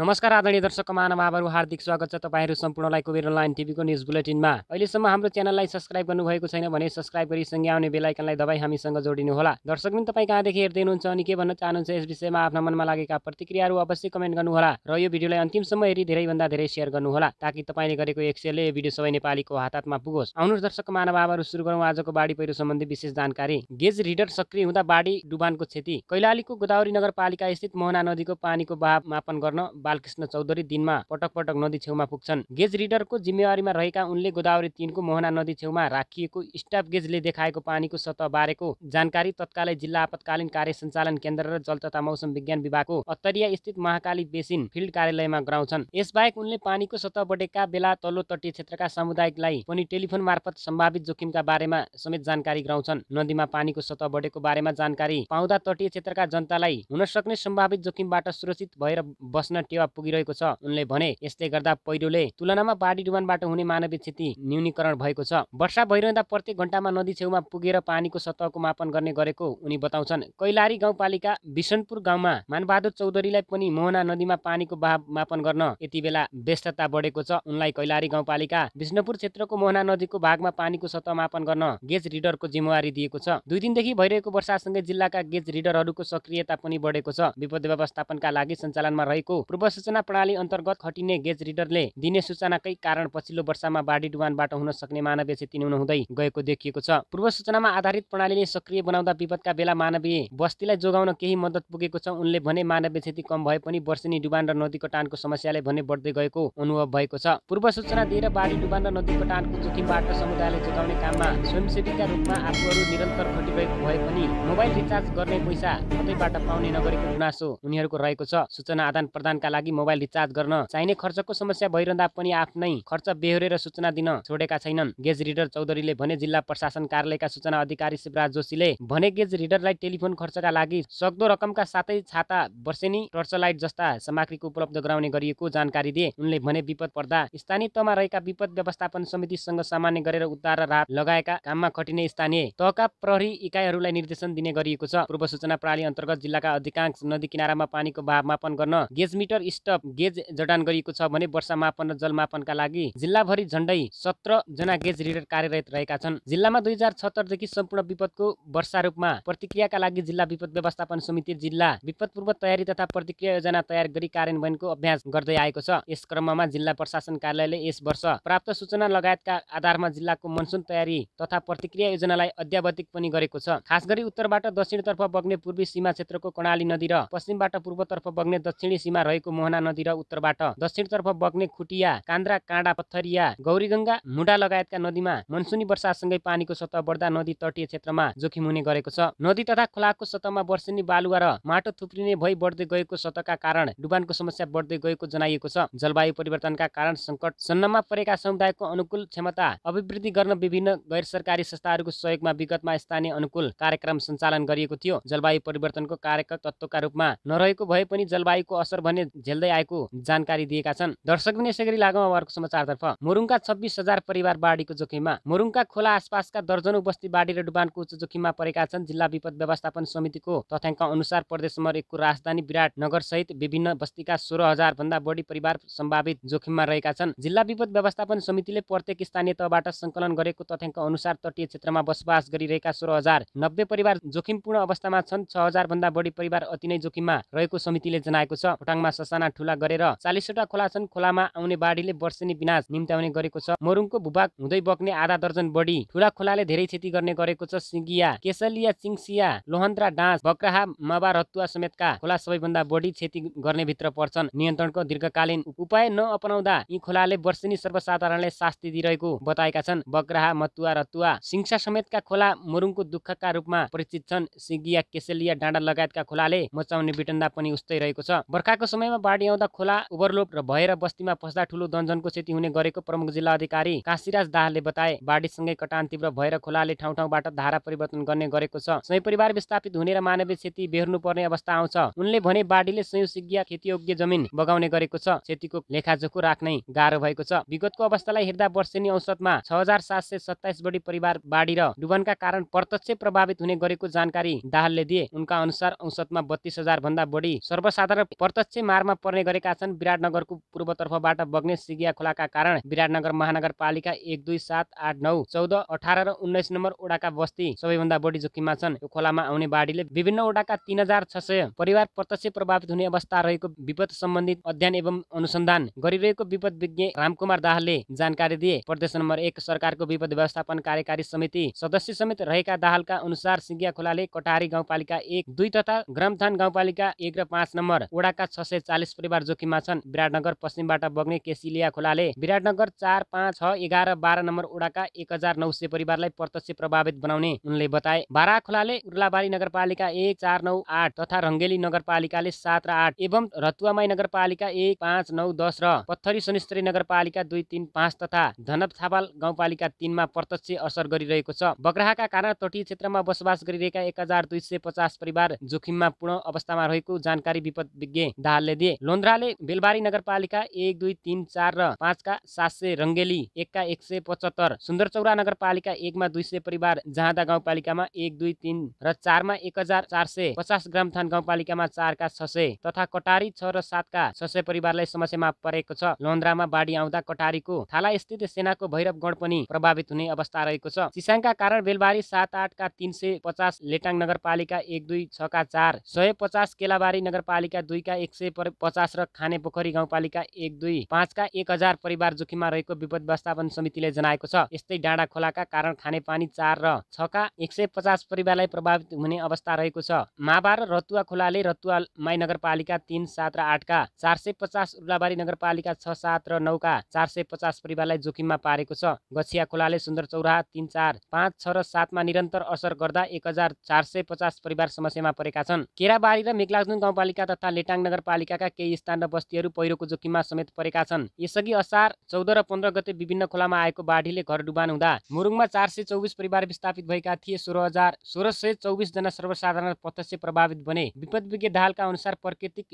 नमस्कार आदरणीय दर्शक महानुभावहरू हार्दिक स्वागत छ तपाईँहरू सम्पूर्णलाई कोभिड अनलाइन टिभीको न्युज बुलेटिनमा अहिलेसम्म हाम्रो च्यानललाई सब्सक्राइब गर्नुभएको छैन भने सब्सक्राइब गरी सँगै आउने बेलायकनलाई दबाई हामीसँग जोडिनु होला दर्शक पनि तपाईँ कहाँदेखि हेर्दै हुनुहुन्छ अनि के भन्न चाहनुहुन्छ यस विषयमा आफ्नो मनमा लागेका प्रतिक्रियाहरू अवश्य कमेन्ट गर्नुहोला र यो भिडियोलाई अन्तिमसम्म हेरी धेरैभन्दा धेरै सेयर गर्नुहोला ताकि तपाईँले गरेको एक सेयरले यो भिडियो सबै नेपालीको हात हातमा पुगोस् आउनुहोस् दर्शक महानुभावहरू सुरु गरौँ आजको बाढी पहिरो सम्बन्धी विशेष जानकारी गेज रिडर सक्रिय हुँदा बाढी डुबानको क्षति कैलालीको गोदावरी नगरपालिका स्थित मोहना नदीको पानीको बहाव मापन गर्न बालकृष्ण चौधरी दिनमा पटक पटक नदी छेउमा पुग्छन् गेज रिडरको जिम्मेवारीमा रहेका उनले गोदावरी तिनको मोहना नदी छेउमा राखिएको स्टाफ गेजले देखाएको पानीको सतह बारेको जानकारी तत्कालै जिल्ला आपतकालीन कार्य सञ्चालन केन्द्र र जल तथा मौसम विज्ञान विभागको अत्तरिया स्थित महाकाली बेसिन फिल्ड कार्यालयमा गराउँछन् यसबाहेक उनले पानीको सतह बढेका बेला तल्लो तटीय क्षेत्रका सामुदायिकलाई पनि टेलिफोन मार्फत सम्भावित जोखिमका बारेमा समेत जानकारी गराउँछन् नदीमा पानीको सतह बढेको बारेमा जानकारी पाउँदा तटीय क्षेत्रका जनतालाई हुन सक्ने सम्भावित जोखिमबाट सुरक्षित भएर बस्न टेवा सेवा पुगिरहेको छ उनले भने यसले गर्दा पहिरोले तुलनामा बाढी डुबानबाट हुने मानवीय क्षति न्यूनीकरण भएको छ वर्षा भइरहँदा प्रत्येक घण्टामा नदी छेउमा पुगेर पानीको सतहको मापन गर्ने गरेको उनी बताउँछन् कैलारी गाउँपालिका विसनपुर गाउँमा मानबहादुर चौधरीलाई पनि मोहना नदीमा पानीको बहाव मापन गर्न यति बेला व्यस्तता बढेको छ उनलाई कैलारी गाउँपालिका विष्णुपुर क्षेत्रको मोहना नदीको भागमा पानीको सतह मापन गर्न गेज रिडरको जिम्मेवारी दिएको छ दुई दिनदेखि भइरहेको वर्षासँगै जिल्लाका गेज रिडरहरूको सक्रियता पनि बढेको छ विपद व्यवस्थापनका लागि सञ्चालनमा रहेको पूर्व सूचना प्रणाली अन्तर्गत खटिने गेज रिडरले दिने सूचनाकै कारण पछिल्लो वर्षमा बाढी डुबानबाट हुन सक्ने मानवीय क्षति हुँदै गएको देखिएको छ पूर्व सूचनामा आधारित प्रणालीले सक्रिय बनाउँदा विपदका बेला मानवीय बस्तीलाई जोगाउन केही मद्दत पुगेको छ उनले भने मानवीय क्षति कम भए पनि वर्षेनी डुबान र नदी कटानको समस्याले भने बढ्दै गएको अनुभव भएको छ पूर्व सूचना दिएर बाढी डुबान र नदी कटानको जोखिमबाट समुदायलाई जोगाउने काममा स्वयंसेवीका रूपमा आफूहरू निरन्तर खटिरहेको भए पनि मोबाइल रिचार्ज गर्ने पैसा कतैबाट पाउने नगरेको गुनासो उनीहरूको रहेको छ सूचना आदान प्रदानका लागि मोबाइल रिचार्ज गर्न चाहिने खर्चको समस्या भइरहँदा पनि आफ्नै खर्च बेहोरेर सूचना दिन छोडेका छैनन् गेज रिडर चौधरीले भने जिल्ला प्रशासन कार्यालयका सूचना अधिकारी शिवराज जोशीले भने गेज रिडरलाई टेलिफोन खर्चका लागि सक्दो रकमका साथै छाता वर्षेनी टर्चलाइट जस्ता सामग्रीको उपलब्ध गराउने गरिएको जानकारी दिए उनले भने विपद पर्दा स्थानीय तहमा रहेका विपद व्यवस्थापन समितिसँग सामान्य गरेर उद्धार र राहत लगाएका काममा खटिने स्थानीय तहका प्रहरी इकाइहरूलाई निर्देशन दिने गरिएको छ पूर्व सूचना प्रणाली अन्तर्गत जिल्लाका अधिकांश नदी किनारामा पानीको भाव मापन गर्न गेज मिटर मिटर स्टप गेज जडान गरिएको छ भने वर्षा मापन र जलमापनका लागि जिल्लाभरि झन्डै सत्र जना गेज रिडर कार्यरत रहेका छन् जिल्लामा दुई हजार छत्तरदेखि सम्पूर्ण विपदको वर्षा रूपमा प्रतिक्रियाका लागि जिल्ला विपद व्यवस्थापन समिति जिल्ला विपद पूर्व तयारी तथा प्रतिक्रिया योजना तयार गरी कार्यान्वयनको अभ्यास गर्दै आएको छ यस क्रममा जिल्ला प्रशासन कार्यालयले यस वर्ष प्राप्त सूचना लगायतका आधारमा जिल्लाको मनसुन तयारी तथा प्रतिक्रिया योजनालाई अध्यावधिक पनि गरेको छ खास गरी उत्तरबाट दक्षिणतर्फ बग्ने पूर्वी सीमा क्षेत्रको कर्णाली नदी र पश्चिमबाट पूर्वतर्फ बग्ने दक्षिणी सीमा रहेको नेपालको मोहना नदी र उत्तरबाट दक्षिणतर्फ बग्ने खुटिया कान्द्रा काँडा पत्थरिया गौरीगङ्गा मुडा लगायतका नदीमा मनसुनी वर्षासँगै पानीको सतह बढ्दा नदी तटीय क्षेत्रमा जोखिम हुने गरेको छ नदी तथा खोलाको सतहमा वर्षिनी बालुवा र माटो थुप्रिने भई बढ्दै गएको सतहका कारण डुबानको समस्या बढ्दै गएको जनाइएको छ जलवायु परिवर्तनका कारण सङ्कट सन्नमा परेका समुदायको अनुकूल क्षमता अभिवृद्धि गर्न विभिन्न गैर सरकारी संस्थाहरूको सहयोगमा विगतमा स्थानीय अनुकूल कार्यक्रम सञ्चालन गरिएको थियो जलवायु परिवर्तनको कार्यक तत्त्वका रूपमा नरहेको भए पनि जलवायुको असर भने झेल्दै आएको जानकारी दिएका छन् दर्शक पनि यसै गरी लागौँ अर्को समाचारतर्फ मुरुङका छब्बिस हजार परिवार बाढीको जोखिममा मुरुङका खोला आसपासका दर्जनौ बस्ती बाढी र डुबानको उच्च जोखिममा परेका छन् जिल्ला विपद व्यवस्थापन समितिको तथ्याङ्क अनुसार प्रदेश नम्बर एकको राजधानी विराटनगर सहित विभिन्न बस्तीका सोह्र हजार भन्दा बढी परिवार सम्भावित जोखिममा रहेका छन् जिल्ला विपद व्यवस्थापन समितिले प्रत्येक स्थानीय तहबाट सङ्कलन गरेको तथ्याङ्क अनुसार तटीय क्षेत्रमा बसोबास गरिरहेका सोह्र हजार नब्बे परिवार जोखिमपूर्ण अवस्थामा छन् छ हजार भन्दा बढी परिवार अति नै जोखिममा रहेको समितिले जनाएको छ खोटाङमा साना ठुला गरेर चालिसवटा खोला छन् खोलामा आउने बाढीले वर्षेनी विनाश निम्त्याउने गरेको छ मोरुङको भूभाग हुँदै बग्ने आधा दर्जन बढी ठुला खोलाले धेरै क्षति गर्ने गरेको छ सिङ्गिया केसलिया चिङसिया लोहन्द्रा डाँस बक्राहा माबा रतुवा समेतका खोला सबैभन्दा बढी क्षति गर्ने भित्र पर्छन् नियन्त्रणको दीर्घकालीन उपाय नअपनाउँदा यी खोलाले वर्षेनी सर्वसाधारणले शास्ति दिइरहेको बताएका छन् बक्राहा मतुवा रतुवा सिङसा समेतका खोला मोरुङको दुःखका रूपमा परिचित छन् सिङ्गिया केसलिया डाँडा लगायतका खोलाले मचाउने बिटन्दा पनि उस्तै रहेको छ बर्खाको समयमा बाढी आउँदा खोला ओभरलोप र भएर बस्तीमा पस्दा ठुलो दन्जनको क्षति हुने गरेको प्रमुख जिल्ला अधिकारी काशीराज दाहालले बताए बाढीसँगै कटान तीव्र भएर खोलाले ठाउँ ठाउँबाट धारा परिवर्तन गर्ने गरेको छ सय परिवार विस्थापित हुने र मानवीय क्षति बेहोर्नु पर्ने अवस्था आउँछ उनले भने बाढीले सयौं खेतीयोग्य जमिन बगाउने गरेको छ क्षतिको लेखाजोखो राख्नै गाह्रो भएको छ विगतको अवस्थालाई हेर्दा वर्षेनी औसतमा छ हजार सात सय सत्ताइस बढी परिवार बाढी र डुबनका कारण प्रत्यक्ष प्रभावित हुने गरेको जानकारी दाहालले दिए उनका अनुसार औसतमा बत्तीस हजार भन्दा बढी सर्वसाधारण प्रत्यक्ष मारमा पर्ने गरेका छन् विराटनगरको पूर्वतर्फबाट बग्ने सिगिया खोलाका कारण विराटनगर महानगरपालिका एक दुई सात आठ नौ चौध अठार र उन्नाइस नम्बर ओडाका बस्ती सबैभन्दा बढी जोखिममा छन् यो खोलामा आउने बाढीले विभिन्न ओडाका तिन हजार छ सय परिवार प्रत्यक्ष प्रभावित हुने अवस्था रहेको विपद सम्बन्धित अध्ययन एवं अनुसन्धान गरिरहेको विपद विज्ञ रामकुमार दाहालले जानकारी दिए प्रदेश नम्बर एक सरकारको विपद व्यवस्थापन कार्यकारी समिति सदस्य समेत रहेका दाहालका अनुसार सिङ्गिया खोलाले कटारी गाउँपालिका एक दुई तथा ग्रामथान गाउँपालिका एक र पाँच नम्बर ओडाका छ सय चालिस परिवार जोखिममा छन् विराटनगर पश्चिमबाट बग्ने केसिलिया खोलाले विराटनगर चार पाँच छ एघार बाह्र नम्बर ओडाका एक हजार नौ सय परिवारलाई प्रत्यक्ष प्रभावित बनाउने उनले बताए बारा खोलाले उर्लाबारी नगरपालिका एक चार नौ आठ तथा रङ्गेली नगरपालिकाले सात र आठ एवं रतुवामाई नगरपालिका एक पाँच नौ दस र पत्थरी सुनिश्री नगरपालिका दुई तिन पाँच तथा धनप छापाल गाउँपालिका तिनमा प्रत्यक्ष असर गरिरहेको छ बग्राहका कारण तटीय क्षेत्रमा बसोबास गरिरहेका एक हजार दुई सय पचास परिवार जोखिममा पूर्ण अवस्थामा रहेको जानकारी विपद विज्ञ दाहालले दिए लोन्द्राले बेलबारी नगरपालिका एक दुई तिन चार र पाँचका सात सय रङ्गेली एकका एक सय पचहत्तर सुन्दरचौरा नगरपालिका एकमा दुई सय परिवार जहाँदा गाउँपालिकामा एक दुई तिन र चारमा एक हजार चार सय पचास ग्रामथान गाउँपालिकामा चारका छ सय तथा कटारी छ र सातका छ सय परिवारलाई समस्यामा परेको छ लोन्द्रामा बाढी आउँदा कटारीको थाला स्थित सेनाको भैरवगण पनि प्रभावित हुने अवस्था रहेको छ चिसाङका कारण बेलबारी सात आठका तिन सय पचास लेटाङ नगरपालिका एक दुई छका चार सय पचास केलाबारी नगरपालिका दुईका एक सय पचास र खाने पोखरी गाउँपालिका एक दुई पाँचका एक हजार परिवार जोखिममा रहेको विपद व्यवस्थापन समितिले जनाएको छ यस्तै डाँडा खोलाका कारण खाने पानी चार र छका एक सय पचास परिवारलाई प्रभावित हुने अवस्था रहेको छ माबार र रतुवा खोलाले रतुवा माई नगरपालिका तिन सात र आठका चार सय पचास उर्लाबारी नगरपालिका छ सात र नौका चार सय पचास परिवारलाई जोखिममा पारेको छ गछिया खोलाले सुन्दर चौराहा तिन चार पाँच छ र सातमा निरन्तर असर गर्दा एक हजार चार सय पचास परिवार समस्यामा परेका छन् केराबारी र मेघलाजुङ गाउँपालिका तथा लेटाङ नगरपालिका जिल्लाका केही स्थान र बस्तीहरू पहिरोको जोखिममा समेत परेका छन् यसअघि असार चौध र पन्ध्र गते विभिन्न खोलामा आएको बाढीले घर डुबान हुँदा मुरुङमा चार सय चौबिस परिवार विस्थापित भएका थिए सोह्र हजार सोह्र सय चौबिसजना सर्वसाधारण प्रत्यक्ष प्रभावित बने विपद विज्ञ ढालका अनुसार प्राकृतिक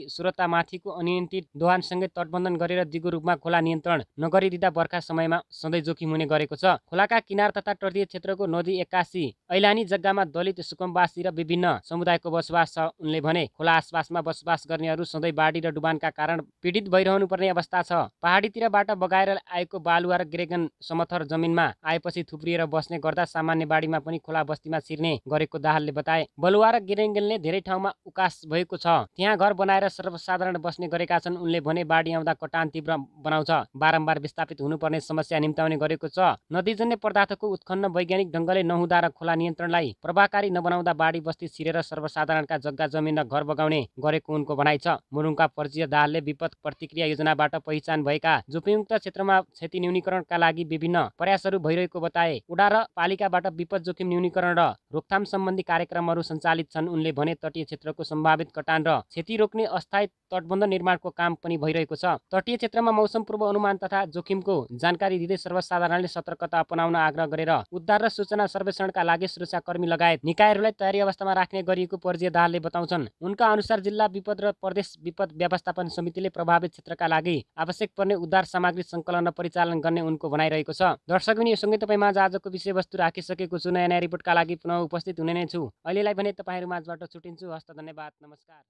माथिको अनियन्त्रित दोहानसँगै तटबन्धन गरेर दिगो रूपमा खोला नियन्त्रण नगरिदिँदा बर्खा समयमा सधैँ जोखिम हुने गरेको छ खोलाका किनार तथा तटीय क्षेत्रको नदी एक्कासी ऐलानी जग्गामा दलित सुकमवासी र विभिन्न समुदायको बसोबास छ उनले भने खोला आसपासमा बसोबास गर्नेहरू सधैँ बाढी घाटी र डुबानका कारण पीडित भइरहनु पर्ने अवस्था छ पहाडीतिरबाट बगाएर आएको बालुवा र ग्रेगन समथर जमिनमा आएपछि थुप्रिएर बस्ने गर्दा सामान्य बाढीमा पनि खोला बस्तीमा छिर्ने गरेको दाहालले बताए बलुवा र ग्रेगनले धेरै ठाउँमा उकास भएको छ त्यहाँ घर बनाएर सर्वसाधारण बस्ने गरेका छन् उनले भने बाढी आउँदा कटान तीव्र बनाउँछ बारम्बार विस्थापित हुनुपर्ने समस्या निम्ताउने गरेको छ नदीजन्य पदार्थको उत्खन्न वैज्ञानिक ढङ्गले नहुँदा र खोला नियन्त्रणलाई प्रभावकारी नबनाउँदा बाढी बस्ती छिरेर सर्वसाधारणका जग्गा जमिन र घर बगाउने गरेको उनको भनाइ छ मुरुङका पर्जीय दाहालले विपद प्रतिक्रिया योजनाबाट पहिचान भएका जोपयुक्त क्षेत्रमा क्षति न्यूनीकरणका लागि विभिन्न प्रयासहरू भइरहेको बताए उडा र पालिकाबाट विपद जोखिम न्यूनीकरण र रोकथाम सम्बन्धी कार्यक्रमहरू सञ्चालित छन् उनले भने तटीय क्षेत्रको सम्भावित कटान र क्षति रोक्ने अस्थायी तटबन्ध निर्माणको काम पनि भइरहेको छ तटीय क्षेत्रमा मौसम पूर्व अनुमान तथा जोखिमको जानकारी दिँदै सर्वसाधारणले सतर्कता अपनाउन आग्रह गरेर उद्धार र सूचना सर्वेक्षणका लागि सुरक्षाकर्मी लगायत निकायहरूलाई तयारी अवस्थामा राख्ने गरिएको पर्जीय दाहालले बताउँछन् उनका अनुसार जिल्ला विपद र प्रदेश विपद व्यवस्थापन समितिले प्रभावित क्षेत्रका लागि आवश्यक पर्ने उद्धार सामग्री सङ्कलन र परिचालन गर्ने उनको भनाइरहेको छ दर्शक पनि योसँगै तपाईँ माझ आजको विषयवस्तु राखिसकेको छु नयाँ नयाँ रिपोर्टका लागि पुनः उपस्थित हुने नै छु अहिलेलाई भने तपाईँहरू माझबाट छुटिन्छु हस्त धन्यवाद नमस्कार